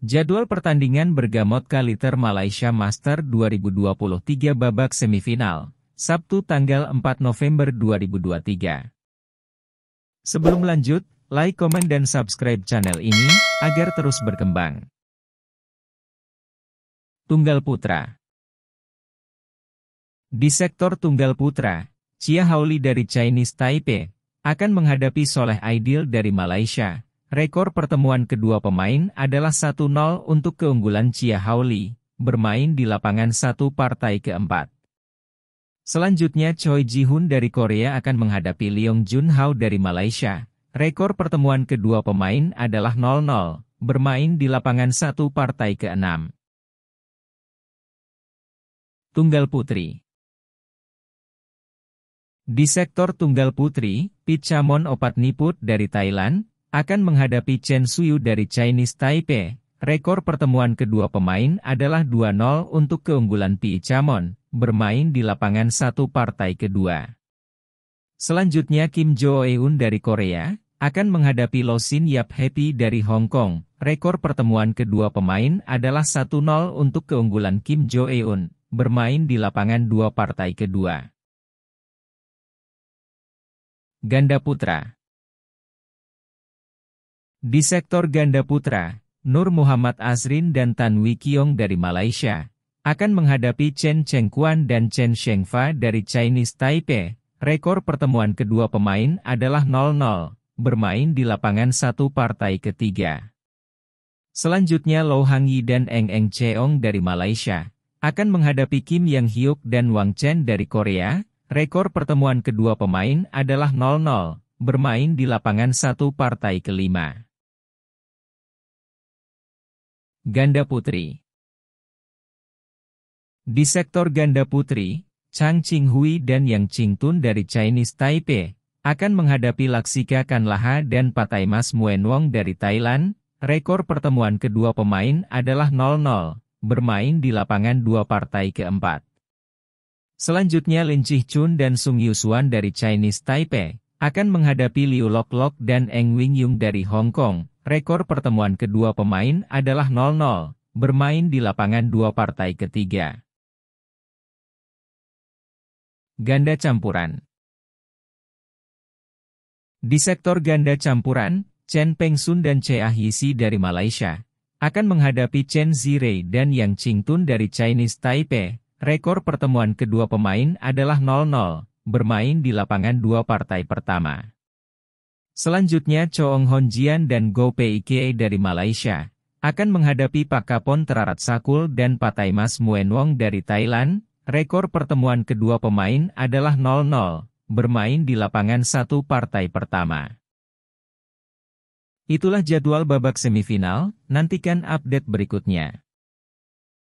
Jadwal pertandingan bergamot Kaliter Malaysia Master 2023 babak semifinal, Sabtu tanggal 4 November 2023. Sebelum lanjut, like, komen, dan subscribe channel ini, agar terus berkembang. Tunggal Putra Di sektor Tunggal Putra, Chia Hauli dari Chinese Taipei, akan menghadapi Soleh Aidil dari Malaysia, Rekor pertemuan kedua pemain adalah 1-0 untuk keunggulan Chia Haoli, bermain di lapangan satu partai keempat. Selanjutnya Choi Ji-hoon dari Korea akan menghadapi Leong Jun Hao dari Malaysia. Rekor pertemuan kedua pemain adalah 0-0, bermain di lapangan satu partai keenam. Tunggal Putri Di sektor Tunggal Putri, Pichamon Opat Niput dari Thailand, akan menghadapi Chen Suyu dari Chinese Taipei. Rekor pertemuan kedua pemain adalah 2-0 untuk keunggulan Pi Chamon, bermain di lapangan satu partai kedua. Selanjutnya Kim Jo-eun dari Korea, akan menghadapi Lo Sin Yap Happy dari Hong Kong. Rekor pertemuan kedua pemain adalah 1-0 untuk keunggulan Kim Jo-eun, bermain di lapangan dua partai kedua. Ganda Putra di sektor ganda putra, Nur Muhammad Azrin dan Tan Wikiong dari Malaysia akan menghadapi Chen Chengkuan dan Chen Shengfa dari Chinese Taipei. Rekor pertemuan kedua pemain adalah 0-0, bermain di lapangan satu partai ketiga. Selanjutnya Lou Hang Yi dan Eng Eng Cheong dari Malaysia akan menghadapi Kim Yang Hyuk dan Wang Chen dari Korea. Rekor pertemuan kedua pemain adalah 0-0, bermain di lapangan satu partai kelima. Ganda Putri Di sektor ganda putri, Chang Hui dan Yang Tun dari Chinese Taipei akan menghadapi Laksika Kanlaha dan Patai Muen Muenwong dari Thailand. Rekor pertemuan kedua pemain adalah 0-0, bermain di lapangan dua partai keempat. Selanjutnya Lin Chun dan Sung Suan dari Chinese Taipei akan menghadapi Liu Lok Lok dan Eng Wing Yung dari Hong Kong. Rekor pertemuan kedua pemain adalah 0-0, bermain di lapangan dua partai ketiga. Ganda campuran Di sektor ganda campuran, Chen Pengsun dan Che Yee Yisi dari Malaysia akan menghadapi Chen Zirei dan Yang Qingtun dari Chinese Taipei. Rekor pertemuan kedua pemain adalah 0-0, bermain di lapangan dua partai pertama. Selanjutnya Choong Jian dan Go Pike dari Malaysia akan menghadapi Pak Kapon Terarat Sakul dan Patai Mas Muen Wong dari Thailand. Rekor pertemuan kedua pemain adalah 0-0, bermain di lapangan satu partai pertama. Itulah jadwal babak semifinal, nantikan update berikutnya.